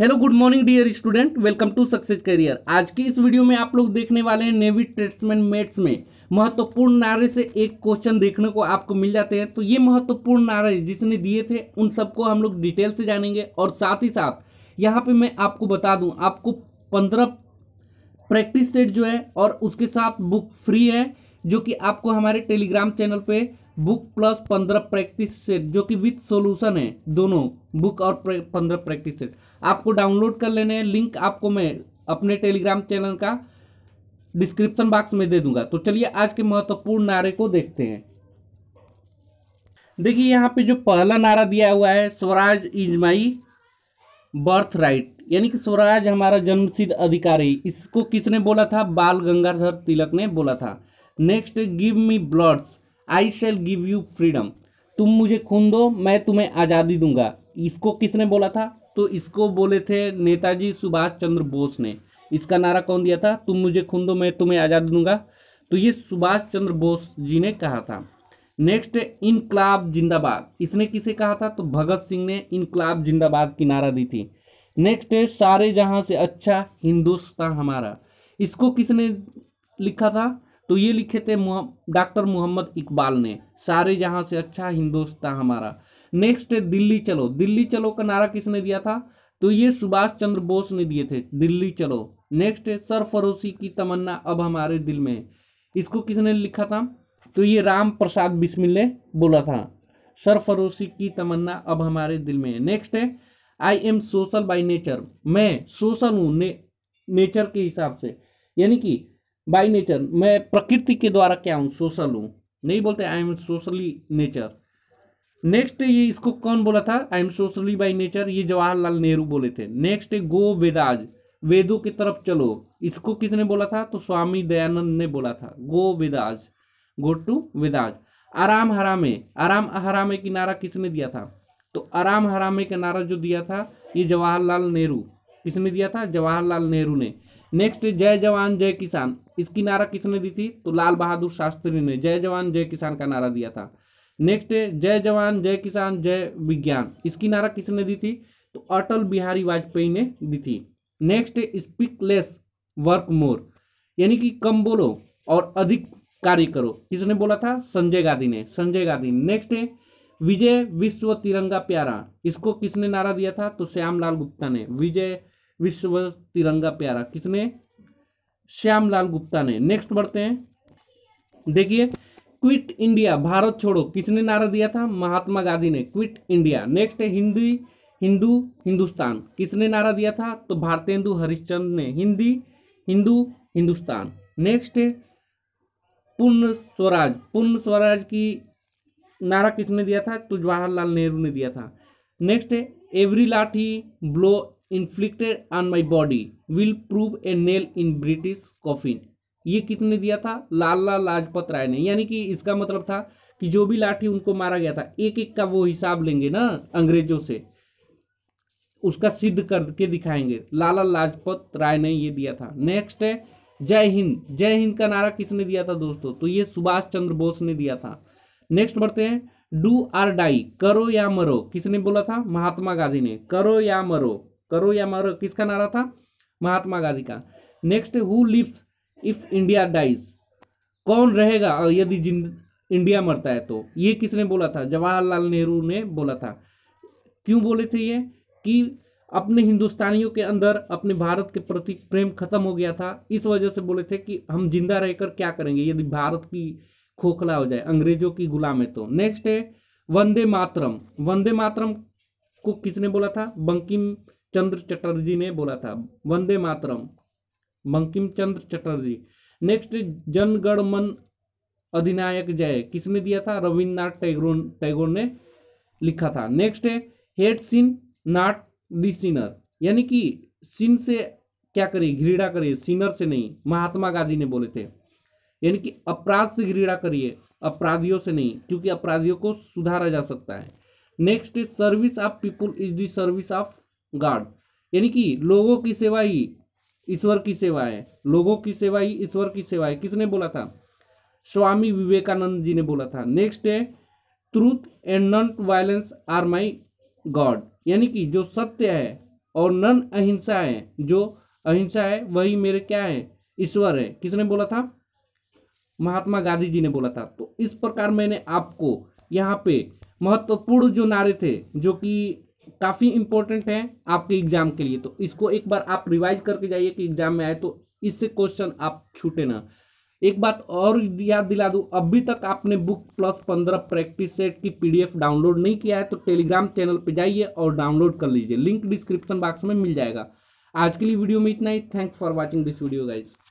hello good morning dear student welcome to success career आज की इस वीडियो में आप लोग देखने वाले हैं नेवी ट्रेड्समैन मेट्स में महत्वपूर्ण नारे से एक क्वेश्चन देखने को आपको मिल जाते हैं तो ये महत्वपूर्ण नारे जिसने दिए थे उन सबको हम लोग डिटेल से जानेंगे और साथ ही साथ यहाँ पे मैं आपको बता दूँ आपको पंद्रह प्रैक्टिस सेट जो है और उसके साथ बुक फ्री है जो कि आपको हमारे टेलीग्राम चैनल पर बुक प्लस पंद्रह प्रैक्टिस सेट जो कि विथ सॉल्यूशन है दोनों बुक और पंद्रह प्रैक्टिस सेट आपको डाउनलोड कर लेने हैं लिंक आपको मैं अपने टेलीग्राम चैनल का डिस्क्रिप्शन बॉक्स में दे दूंगा तो चलिए आज के महत्वपूर्ण नारे को देखते हैं देखिए यहाँ पे जो पहला नारा दिया हुआ है swaraj is my birth right यानी कि स्वराज हमारा जन्मसिद्ध अधिकार है इसको किसने बोला था बाल गंगाधर तिलक ने बोला था next give me bloods I shall give you freedom तुम मुझे खून दो मैं तुम्हें आज़ादी दूंगा इसको किसने बोला था तो इसको बोले थे नेताजी सुभाष चंद्र बोस ने इसका नारा कौन दिया था तुम मुझे खून दो मैं तुम्हें आज़ादी दूंगा तो ये सुभाष चंद्र बोस जी ने कहा था नेक्स्ट इनकलाब जिंदाबाद इसने किसे कहा था तो भगत सिंह ने इनकलाब जिंदाबाद की नारा दी थी नेक्स्ट सारे जहाँ से अच्छा हिंदुस्तान हमारा इसको किसने लिखा था तो ये लिखे थे डॉक्टर मोहम्मद इकबाल ने सारे जहां से अच्छा हिंदुस्तान हमारा नेक्स्ट दिल्ली चलो दिल्ली चलो का नारा किसने दिया था तो ये सुभाष चंद्र बोस ने दिए थे दिल्ली चलो नेक्स्ट सर फरोसी की तमन्ना अब हमारे दिल में है इसको किसने लिखा था तो ये राम प्रसाद बिस्मिल ने बोला था सर फरोसी की तमन्ना अब हमारे दिल में है नेक्स्ट है I am social by nature मैं सोशल हूँ ने, नेचर के हिसाब से यानी कि बाई नेचर मैं प्रकृति के द्वारा क्या हूँ सोशल हूँ नहीं बोलते I am socially nature next ये इसको कौन बोला था I am socially by nature ये जवाहरलाल नेहरू बोले थे नेक्स्ट गो वेदाज वेदों की तरफ चलो इसको किसने बोला था तो स्वामी दयानंद ने बोला था go Vedas go to Vedas आराम हरामे आराम हरामे की नारा किसने दिया था तो आराम हरामे का नारा जो दिया था ये जवाहरलाल नेहरू किसने दिया था जवाहरलाल नेहरू ने नेक्स्ट जय जवान जय किसान इसकी नारा किसने दी थी तो लाल बहादुर शास्त्री ने जय जवान जय किसान का नारा दिया था नेक्स्ट जय जवान जय किसान जय विज्ञान इसकी नारा किसने दी थी तो अटल बिहारी वाजपेयी ने दी थी नेक्स्ट स्पीकलेस वर्क मोर यानी कि कम बोलो और अधिक कार्य करो किसने बोला था संजय गांधी ने संजय गांधी नेक्स्ट विजय विश्व तिरंगा प्यारा इसको किसने नारा दिया था तो श्यामलाल गुप्ता ने विजय विश्व तिरंगा प्यारा किसने श्यामलाल गुप्ता ने नेक्स्ट बढ़ते हैं देखिए क्विट इंडिया भारत छोड़ो किसने नारा दिया था महात्मा गांधी ने क्विट इंडिया नेक्स्ट है हिंदी हिंदू हिंदुस्तान किसने नारा दिया था तो भारतीय हिंदू हरिश्चंद ने हिंदी हिंदू हिंदुस्तान नेक्स्ट है पूर्ण स्वराज पूर्ण स्वराज की नारा किसने दिया था तो जवाहरलाल नेहरू ने दिया था नेक्स्ट है every lathi blow inflicted on my body will prove a nail in British coffin ये कितने दिया था लाला लाजपत राय ने यानी कि इसका मतलब था कि जो भी लाठी उनको मारा गया था एक एक का वो हिसाब लेंगे ना अंग्रेजों से उसका सिद्ध करके दिखाएंगे लाला लाजपत राय ने ये दिया था नेक्स्ट है जय हिंद जय हिंद का नारा किसने दिया था दोस्तों तो ये सुभाष चंद्र बोस ने दिया था नेक्स्ट बढ़ते हैं डू आर डाई करो या मरो किसने बोला था महात्मा गांधी ने करो या मरो करो या मरो किसका नारा था महात्मा गांधी का next who lives if India dies कौन रहेगा यदि इंडिया मरता है तो ये किसने बोला था जवाहरलाल नेहरू ने बोला था क्यों बोले थे ये कि अपने हिंदुस्तानियों के अंदर अपने भारत के प्रति प्रेम खत्म हो गया था इस वजह से बोले थे कि हम जिंदा रहकर क्या करेंगे यदि भारत की खोखला हो जाए अंग्रेजों की गुलाम है तो नेक्स्ट है वंदे मातरम वंदे मातरम को किसने बोला था बंकिम चंद्र चटर्जी ने बोला था वंदे मातरम बंकिम चंद्र चटर्जी नेक्स्ट जनगण मन अधिनायक जय किसने दिया था रविन्द्रनाथ टैगोर टैगोर ने लिखा था नेक्स्ट है हेड सीन नाट दी सीनर यानी कि सीन से क्या करे घृणा करिए सीनर से नहीं महात्मा गांधी ने बोले थे यानी कि अपराध से घृणा करिए अपराधियों से नहीं क्योंकि अपराधियों को सुधारा जा सकता है next service of people is service of God यानी कि लोगों की सेवा ही ईश्वर की सेवा है लोगों की सेवा ही ईश्वर की सेवा है किसने बोला था स्वामी विवेकानंद जी ने बोला था नेक्स्ट है truth and non violence are my God यानी कि जो सत्य है और नन अहिंसा है जो अहिंसा है वही मेरे क्या है ईश्वर है किसने बोला था महात्मा गांधी जी ने बोला था तो इस प्रकार मैंने आपको यहाँ पे महत्वपूर्ण जो नारे थे जो कि काफ़ी इंपॉर्टेंट है आपके एग्जाम के लिए तो इसको एक बार आप रिवाइज करके जाइए कि एग्जाम में आए तो इससे क्वेश्चन आप छूटे ना एक बात और याद दिला दूँ अभी तक आपने बुक प्लस पंद्रह प्रैक्टिस सेट की पीडीएफ डाउनलोड नहीं किया है तो टेलीग्राम चैनल पर जाइए और डाउनलोड कर लीजिए लिंक डिस्क्रिप्शन बॉक्स में मिल जाएगा आज के लिए वीडियो में इतना ही thanks for watching this video guys